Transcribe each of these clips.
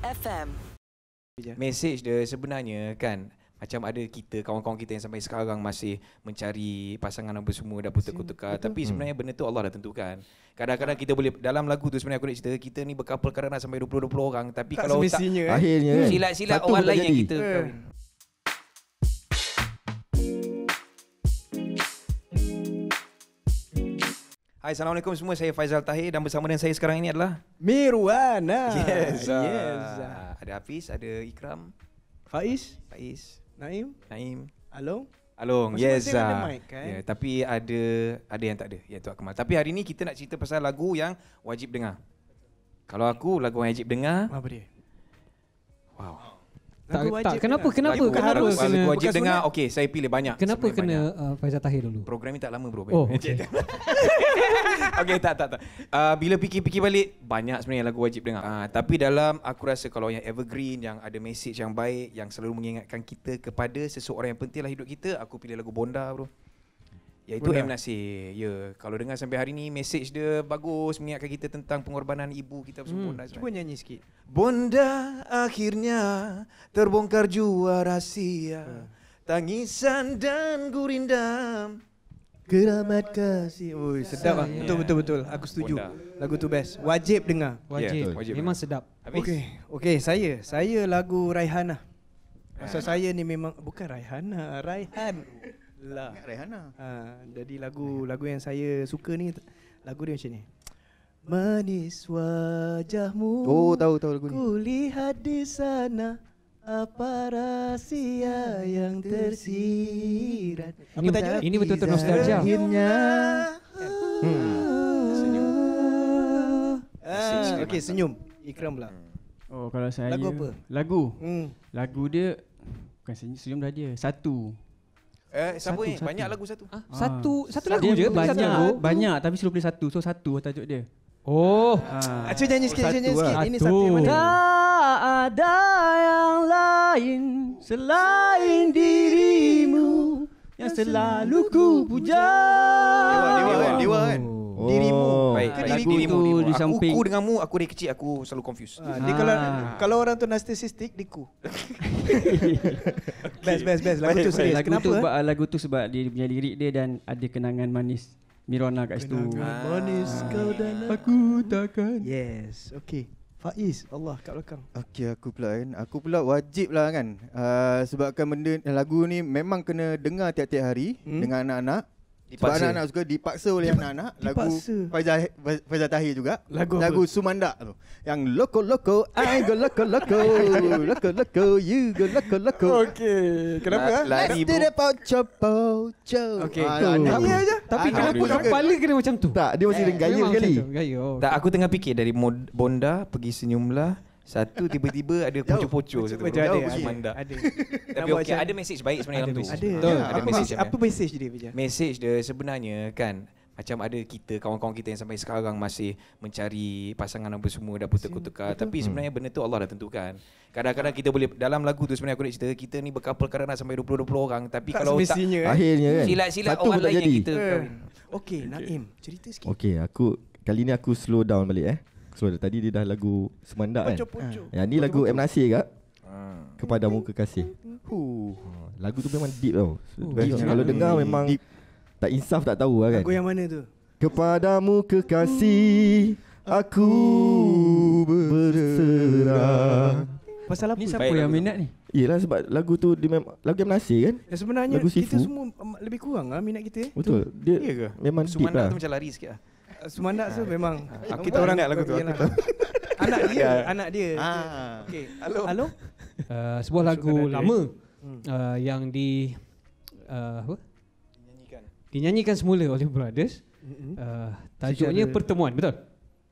Hot FM. Message dia sebenarnya kan macam ada kita kawan-kawan kita yang sampai sekarang masih mencari pasangan apa semua dah putus kutukar tapi hmm. sebenarnya benda tu Allah dah tentukan. Kadang-kadang kita boleh dalam lagu tu sebenarnya aku nak cerita kita ni berkapal kerana sampai 20 20 orang tapi tak kalau tak eh. akhirnya hmm. kan, silat-silat orang lain yang kita hmm. kahwin. Eh. Hai, Assalamualaikum semua. Saya Faizal Tahir dan bersama dengan saya sekarang ini adalah Mirwana. Yes. yes. Ah, ada Hafiz, ada Ikram. Faiz. Faiz. Naim. Naim. Along. Along. Yes yes. Ada ah. mic, kan? yeah, tapi ada ada yang tak ada. Ya, tu kemal. Tapi hari ini kita nak cerita pasal lagu yang wajib dengar. Kalau aku, lagu yang wajib dengar. Apa dia? tak, wajib tak. Kenapa kan? kenapa bukan harus bukan kena wajib bukan dengar okey saya pilih banyak kenapa kena banyak. Uh, Faizal Tahir dulu program ni tak lama bro oh, okey okay, tak tak tak uh, bila fikir-fikir balik banyak sebenarnya lagu wajib dengar uh, tapi dalam aku rasa kalau yang evergreen yang ada message yang baik yang selalu mengingatkan kita kepada seseorang yang penting dalam hidup kita aku pilih lagu Bonda bro Ya itu M Nasir. Ya, kalau dengar sampai hari ni mesej dia bagus mengingatkan kita tentang pengorbanan ibu kita semua. Hmm. Cuba nyanyi sikit. Bunda akhirnya terbongkar jua rahsia. Hmm. Tangisan dan gurindam Keramat kasih. Oi, sedap ah. Ya. Betul betul betul. Aku setuju. Bunda. Lagu tu best. Wajib dengar. Ya, wajib. Yeah, wajib. Memang sedap. Okey. Okey, saya. Saya lagu Raihana. Masa ah. saya ni memang bukan Raihana, Raihan. La. Ingat Rehana. Ha, jadi lagu lagu yang saya suka ni lagu dia macam ni. Manis wajahmu. Oh, tahu tahu lagu ni. Kulihat di sana apa rahsia yang tersirat. Ini, apa Ini betul-betul nostalgia. Akhirnya. Hmm. Senyum. Ah. Okey, senyum. Ikram pula. Oh, kalau saya. Lagu apa? Lagu. Hmm. Lagu dia bukan senyum, senyum dah dia. Satu. Eh, siapa satu, ni? Banyak lagu satu. Ha? Ha. Satu, satu lagu je? Banyak, satu lagu. banyak tapi selalu boleh satu. So satu tajuk dia. Oh. Ha. Ah. Cuba nyanyi sikit, oh, nyanyi lah. sikit. Lah. Ini satu yang mana? Tak ada yang lain selain dirimu yang selalu ku puja. Dewa, dewa, dewa kan? Dewa kan? Oh. dirimu ke diri dirimu, dirimu. Aku, aku dengan mu aku dari kecil aku selalu confuse ah. kalau ah. kalau orang tu narcissistic diku ku. best best best lagu tu serius lagu kenapa tu, eh? lagu tu sebab dia punya lirik dia dan ada kenangan manis Mirona kat situ. Ah. Manis ah. kau dan aku takkan. Yes. Okay. Faiz, Allah kat belakang. Okey, aku pula kan. Aku pula wajib lah kan. Uh, sebabkan benda, lagu ni memang kena dengar tiap-tiap hari hmm? dengan anak-anak. Dipaksa. Sebab anak-anak suka dipaksa oleh Dipa- anak-anak Lagu Faizal, Faizal Tahir juga Lagu, lagu Sumanda tu Yang loko loko I go loko loko loko loko You go loko loko Okay Kenapa lah? La, eh? Let's do the pocho pocho Okay ah, oh. Tapi nah, kenapa nah, kepala kena macam tu Tak dia masih eh, dengan gaya kali oh. Tak aku tengah fikir dari Bonda pergi senyumlah satu tiba-tiba ada poco-poco satu. Macam ada Amanda. Ada. Tapi okey, ada message baik sebenarnya dalam tu. Ada. Ada message. Apa message dia Bija? Message dia sebenarnya kan macam ada kita kawan-kawan kita yang sampai sekarang masih mencari pasangan apa semua dah putus kutukar tapi sebenarnya hmm. benda tu Allah dah tentukan. Kadang-kadang kita boleh dalam lagu tu sebenarnya aku nak cerita kita ni berkumpul kerana nak sampai 20 20 orang tapi tak kalau semestinya. tak eh. akhirnya kan. Silat-silat Satu orang lain yang kita. Eh. Okey, okay. Naim, cerita sikit. Okey, aku kali ni aku slow down balik eh. So tadi dia dah lagu Semanda kan ha. Yang ni lagu M. Nasir kat ha. Ah. Kepada Muka Kasih huh. Ah, lagu tu memang deep tau so, huh. deep Kalau dengar memang deep. Tak insaf tak tahu lah kan Lagu yang mana tu Kepadamu kekasih Aku berserah Pasal apa? Ni siapa Baik yang minat ni? Yelah sebab lagu tu dia memang lagu yang menasih kan? Ya sebenarnya kita semua um, lebih kurang lah minat kita. Betul. Dia, dia memang Sumandang deep lah. Sumandang tu macam lari sikit lah. Sumandak tu memang ah, kita orang ingat lagu tu. Anak dia, anak dia. Ya. anak dia. Ah. Okey. Hello. Uh, sebuah lagu lama hmm. uh, yang di uh, Dinyanyikan. semula oleh Brothers. tajuknya pertemuan, betul?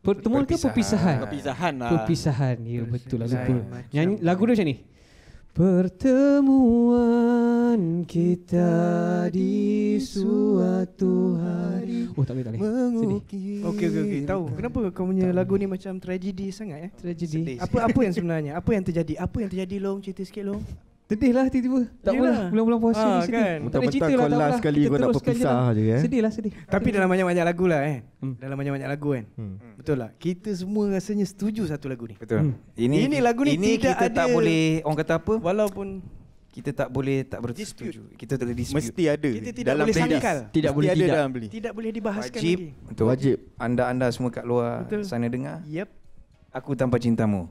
Pertemuan ke perpisahan? Perpisahan lah. Perpisahan, ya betul lah. Lupa. Nyanyi, lagu dia macam ni. Pertemuan kita di suatu hari Oh tak boleh tak boleh Sedih Okey okey okey Tahu kenapa kau punya tak lagu ni macam tragedi sangat eh Tragedi Apa apa yang sebenarnya Apa yang terjadi Apa yang terjadi Long Cerita sikit Long Sedih lah tiba-tiba Tak boleh Bulan-bulan puasa ha, ni sedih kan. Tak ada cerita lah sekali Kau nak berpisah lah. je eh? Sedih lah sedih Tapi dalam banyak-banyak lagu lah eh hmm. Dalam banyak-banyak lagu kan hmm. Betul lah Kita semua rasanya setuju satu lagu ni Betul hmm. ini, ini lagu ni ini tidak kita ada tak boleh Orang kata apa Walaupun kita tak boleh tak bersetuju. Kita tak boleh dispute. Mesti ada. Kita tidak dalam boleh sangkal. Tidak boleh tidak. Dalam beli. Tidak boleh dibahaskan wajib. lagi. Wajib. Anda-anda semua kat luar Betul. sana dengar. Yep. Aku tanpa cintamu.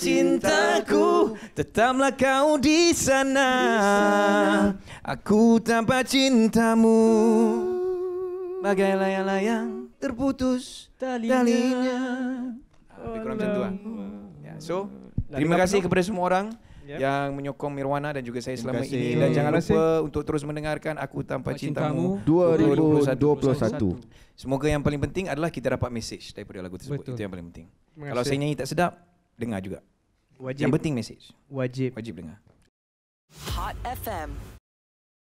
cintaku Tetaplah kau di sana Aku tanpa cintamu Bagai layang-layang terputus talinya, talinya. Ah, lebih kurang macam tu lah. ya, So, terima kasih kepada semua orang ya. yang menyokong Mirwana dan juga saya selama ini dan jangan lupa untuk terus mendengarkan aku tanpa cintamu 2021. Semoga yang paling penting adalah kita dapat message daripada lagu tersebut. Betul. Itu yang paling penting. Kalau saya nyanyi tak sedap, dengar juga. Wajib. Yang penting message. Wajib. Wajib dengar. Hot FM.